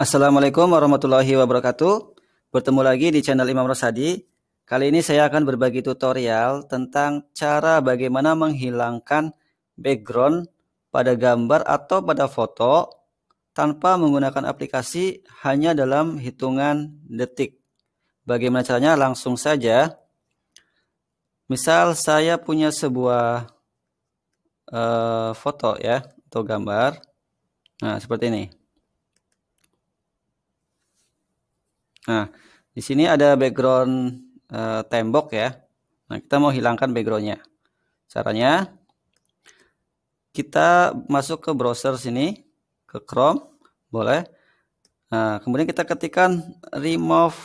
Assalamualaikum warahmatullahi wabarakatuh. Bertemu lagi di channel Imam Rosadi. Kali ini saya akan berbagi tutorial tentang cara bagaimana menghilangkan background pada gambar atau pada foto tanpa menggunakan aplikasi hanya dalam hitungan detik. Bagaimana caranya? Langsung saja. Misal saya punya sebuah uh, foto ya atau gambar. Nah, seperti ini. Nah, di sini ada background uh, tembok ya. Nah, kita mau hilangkan backgroundnya. Caranya, kita masuk ke browser sini, ke Chrome, boleh. Nah, kemudian kita ketikkan remove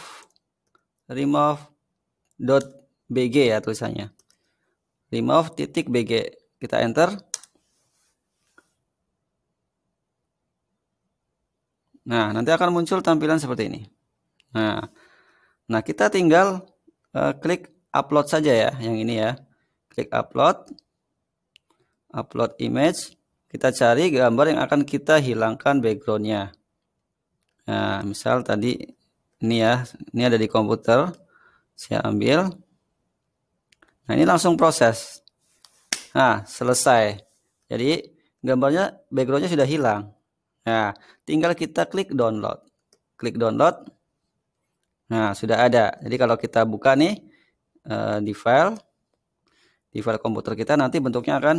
remove.bg ya tulisannya. Remove titik BG. Kita enter. Nah, nanti akan muncul tampilan seperti ini. Nah, nah kita tinggal uh, klik upload saja ya, yang ini ya. Klik upload, upload image. Kita cari gambar yang akan kita hilangkan backgroundnya. Nah, misal tadi ini ya, ini ada di komputer. Saya ambil. Nah, ini langsung proses. Nah, selesai. Jadi gambarnya backgroundnya sudah hilang. Nah, tinggal kita klik download. Klik download. Nah, sudah ada. Jadi kalau kita buka nih eh, di file di file komputer kita nanti bentuknya akan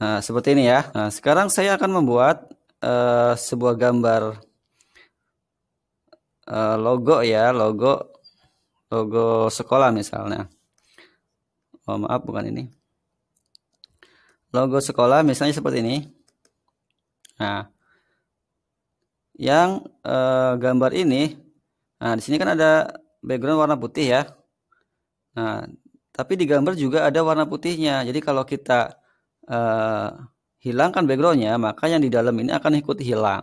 nah, seperti ini ya. Nah, sekarang saya akan membuat uh, sebuah gambar uh, logo ya, logo logo sekolah misalnya. Oh, maaf bukan ini. Logo sekolah misalnya seperti ini. Nah, yang uh, gambar ini Nah, di sini kan ada background warna putih ya. Nah, tapi di gambar juga ada warna putihnya. Jadi kalau kita uh, hilangkan backgroundnya, maka yang di dalam ini akan ikut hilang.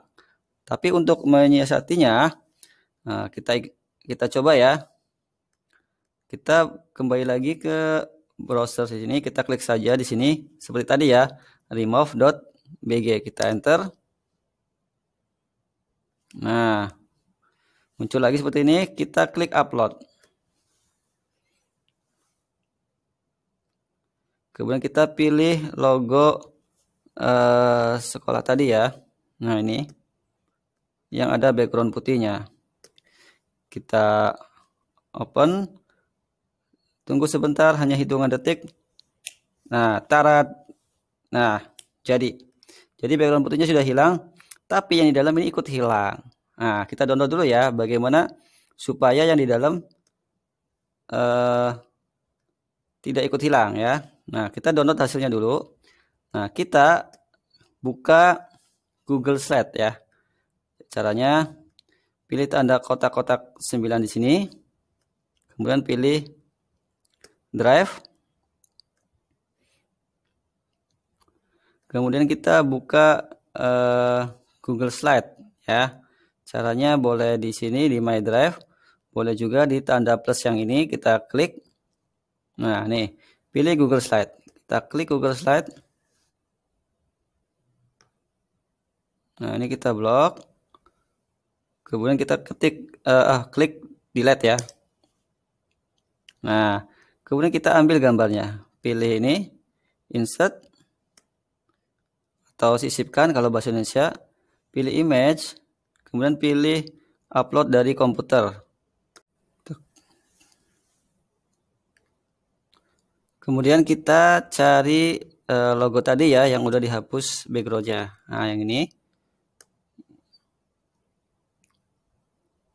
Tapi untuk menyiasatinya, uh, kita kita coba ya. Kita kembali lagi ke browser di sini. Kita klik saja di sini seperti tadi ya, remove remove.bg. Kita enter. Nah, muncul lagi seperti ini kita klik upload kemudian kita pilih logo uh, sekolah tadi ya nah ini yang ada background putihnya kita open tunggu sebentar hanya hitungan detik nah tarat nah jadi jadi background putihnya sudah hilang tapi yang di dalam ini ikut hilang Nah, kita download dulu ya bagaimana supaya yang di dalam uh, tidak ikut hilang ya. Nah, kita download hasilnya dulu. Nah, kita buka Google Slide ya. Caranya pilih tanda kotak-kotak 9 di sini. Kemudian pilih drive. Kemudian kita buka uh, Google Slide ya. Caranya boleh di sini di My Drive, boleh juga di tanda plus yang ini kita klik. Nah, nih, pilih Google Slide. Kita klik Google Slide. Nah, ini kita blok. Kemudian kita ketik uh, ah, klik delete ya. Nah, kemudian kita ambil gambarnya. Pilih ini insert atau sisipkan kalau bahasa Indonesia. Pilih image Kemudian pilih upload dari komputer. Kemudian kita cari eh, logo tadi ya yang udah dihapus backgroundnya. Nah yang ini.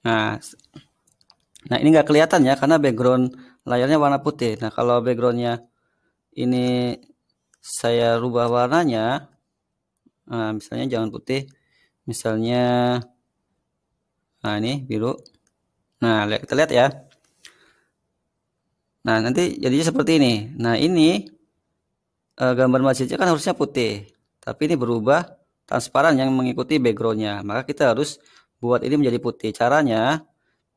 Nah, nah ini nggak kelihatan ya karena background layarnya warna putih. Nah kalau backgroundnya ini saya rubah warnanya, nah, misalnya jangan putih, misalnya Nah, ini biru. Nah, kita lihat ya. Nah, nanti jadinya seperti ini. Nah, ini eh, gambar masjidnya kan harusnya putih. Tapi ini berubah transparan yang mengikuti backgroundnya. Maka kita harus buat ini menjadi putih. Caranya,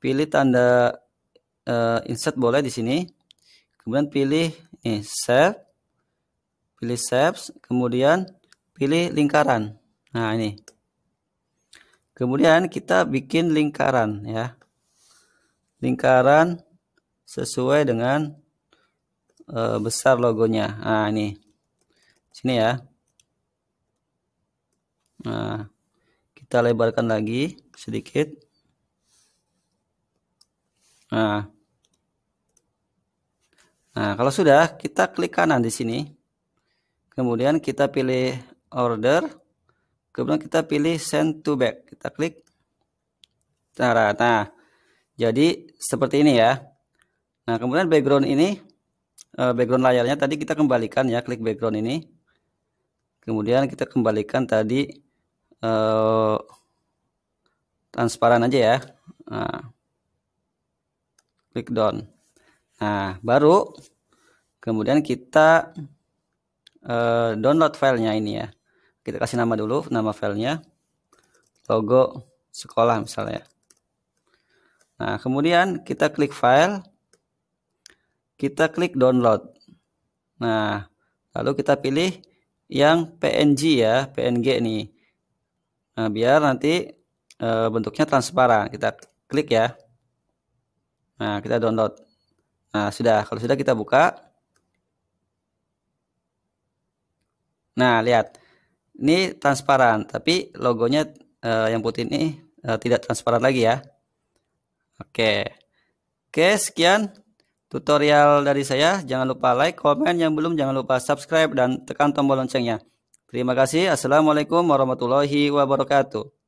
pilih tanda eh, insert boleh di sini. Kemudian pilih ini, save. Pilih save Kemudian pilih lingkaran. Nah, ini. Kemudian kita bikin lingkaran ya. Lingkaran sesuai dengan e, besar logonya. Nah, ini. Sini ya. Nah, kita lebarkan lagi sedikit. Nah. Nah, kalau sudah kita klik kanan di sini. Kemudian kita pilih order Kemudian kita pilih send to back. Kita klik. cara nah, nah, nah jadi seperti ini ya. Nah, kemudian background ini, eh, background layarnya tadi kita kembalikan ya, klik background ini. Kemudian kita kembalikan tadi eh, transparan aja ya. Nah, klik down. Nah, baru kemudian kita eh, download filenya ini ya kita kasih nama dulu nama filenya logo sekolah misalnya nah kemudian kita klik file kita klik download nah lalu kita pilih yang PNG ya PNG nih nah, biar nanti e, bentuknya transparan kita klik ya nah kita download nah sudah kalau sudah kita buka nah lihat ini transparan, tapi logonya uh, yang putih ini uh, tidak transparan lagi ya. Oke. Oke, sekian tutorial dari saya. Jangan lupa like, komen yang belum jangan lupa subscribe dan tekan tombol loncengnya. Terima kasih. Assalamualaikum warahmatullahi wabarakatuh.